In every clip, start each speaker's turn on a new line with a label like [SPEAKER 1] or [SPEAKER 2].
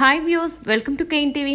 [SPEAKER 1] Hi viewers, welcome to Kane TV.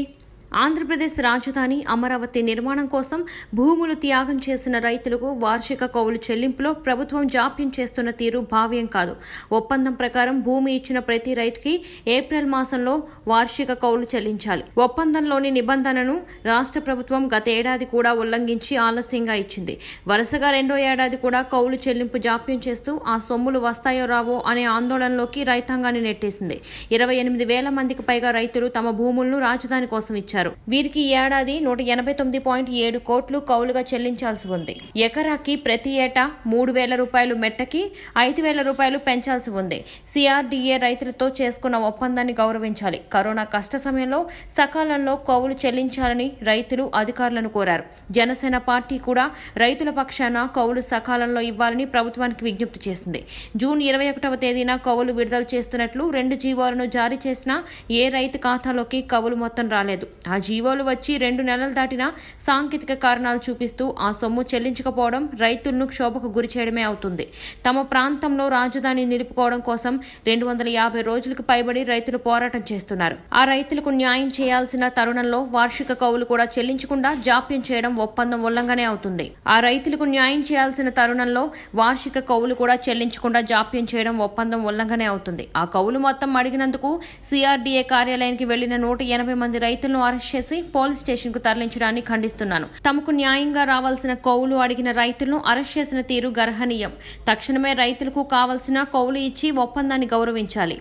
[SPEAKER 1] Andhra Pradesh రాజధాని అమరావతి నిర్మాణం కోసం భూములు త్యాగం చేసిన రైతులకు వార్షిక కౌలు చెల్లింపులో ప్రభుత్వం జాప్యం చేస్తున్న తీరు భావ్యం కాదు ఒప్పందం ప్రకారం భూమి ఇచ్చిన ప్రతి రైతుకి ఏప్రిల్ మాసంలో వార్షిక కౌలు చెల్లించాలి ఒప్పందంలోని నిబంధనను రాష్ట్ర ప్రభుత్వం గత ఏడాది కూడా ఉల్లంఘించి ఆలస్యంగా ఇచ్చింది వరుసగా రెండో ఏడాది కూడా కౌలు చెల్లింపు జాప్యం చేస్తూ ఆ సొమ్ములు వస్తాయో రావో అనే ఆందోళనలోకి రైతాంగాన్ని నెట్టేసింది ఇరవై ఎనిమిది వేల మందికి పైగా రైతులు తమ భూములను రాజధాని కోసం ఇచ్చారు చేశారు వీరికి ఈ ఏడాది నూట ఎనభై తొమ్మిది పాయింట్ ఏడు కోట్లు కౌలుగా చెల్లించాల్సి ఉంది ఎకరాకి ప్రతి ఏటా మూడు వేల రూపాయలు మెట్టకి ఐదు వేల రూపాయలు పెంచాల్సి ఉంది సిఆర్డీఏ రైతులతో చేసుకున్న ఒప్పందాన్ని గౌరవించాలి కరోనా కష్ట సమయంలో సకాలంలో కౌలు చెల్లించాలని రైతులు అధికారులను కోరారు జనసేన పార్టీ కూడా రైతుల పక్షాన కౌలు సకాలంలో ఇవ్వాలని ప్రభుత్వానికి విజ్ఞప్తి చేసింది జూన్ ఇరవై ఒకటవ తేదీన కౌలు విడుదల చేస్తున్నట్లు రెండు జీవోలను జారీ చేసినా ఏ రైతు ఖాతాలోకి కవులు మొత్తం రాలేదు ఆ జీవోలు వచ్చి రెండు నెలలు దాటినా సాంకేతిక కారణాలు చూపిస్తూ ఆ సొమ్ము చెల్లించకపోవడం రైతులను క్షోభకు గురి చేయడమే అవుతుంది తమ ప్రాంతంలో రాజధాని నిలుపుకోవడం కోసం రెండు వందల యాభై రోజులకు పైబడి రైతులు పోరాటం చేస్తున్నారు ఆ రైతులకు న్యాయం చేయాల్సిన తరుణంలో వార్షిక కౌలు కూడా చెల్లించకుండా జాప్యం చేయడం ఒప్పందం ఉల్లంఘనే అవుతుంది ఆ రైతులకు న్యాయం చేయాల్సిన తరుణంలో వార్షిక కౌలు కూడా చెల్లించకుండా జాప్యం చేయడం ఒప్పందం ఉల్లంఘనే అవుతుంది ఆ కౌలు మొత్తం అడిగినందుకు సిఆర్డీఏ కార్యాలయానికి వెళ్లిన నూట ఎనభై మంది రైతులను అరెస్ట్ చేసి పోలీస్ స్టేషన్ కు తరలించడాన్ని ఖండిస్తున్నాను తమకు న్యాయంగా రావాల్సిన కౌలు అడిగిన రైతులను అరెస్ట్ చేసిన తీరు గర్హనీయం తక్షణమే రైతులకు కావలసిన కౌలు ఇచ్చి ఒప్పందాన్ని గౌరవించాలి